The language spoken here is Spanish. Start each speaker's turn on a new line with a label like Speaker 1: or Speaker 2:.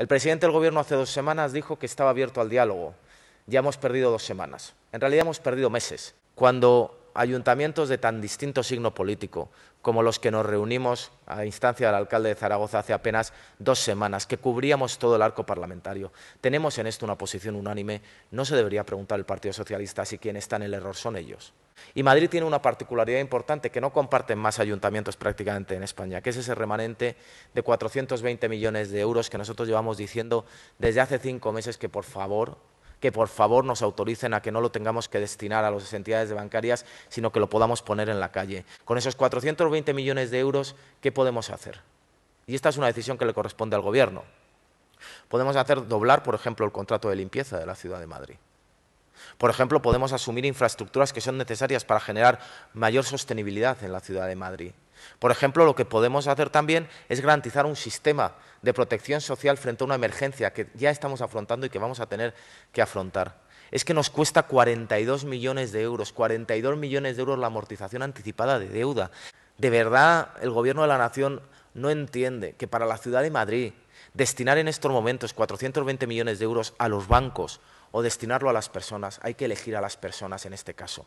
Speaker 1: El presidente del Gobierno hace dos semanas dijo que estaba abierto al diálogo. Ya hemos perdido dos semanas. En realidad hemos perdido meses. Cuando ayuntamientos de tan distinto signo político como los que nos reunimos a instancia del alcalde de Zaragoza hace apenas dos semanas, que cubríamos todo el arco parlamentario. Tenemos en esto una posición unánime. No se debería preguntar el Partido Socialista si quién está en el error son ellos. Y Madrid tiene una particularidad importante que no comparten más ayuntamientos prácticamente en España, que es ese remanente de 420 millones de euros que nosotros llevamos diciendo desde hace cinco meses que por favor que por favor nos autoricen a que no lo tengamos que destinar a las entidades bancarias, sino que lo podamos poner en la calle. Con esos 420 millones de euros, ¿qué podemos hacer? Y esta es una decisión que le corresponde al Gobierno. Podemos hacer doblar, por ejemplo, el contrato de limpieza de la Ciudad de Madrid. Por ejemplo, podemos asumir infraestructuras que son necesarias para generar mayor sostenibilidad en la ciudad de Madrid. Por ejemplo, lo que podemos hacer también es garantizar un sistema de protección social frente a una emergencia que ya estamos afrontando y que vamos a tener que afrontar. Es que nos cuesta 42 millones de euros, 42 millones de euros la amortización anticipada de deuda. ¿De verdad el Gobierno de la Nación no entiende que para la ciudad de Madrid destinar en estos momentos 420 millones de euros a los bancos o destinarlo a las personas, hay que elegir a las personas en este caso.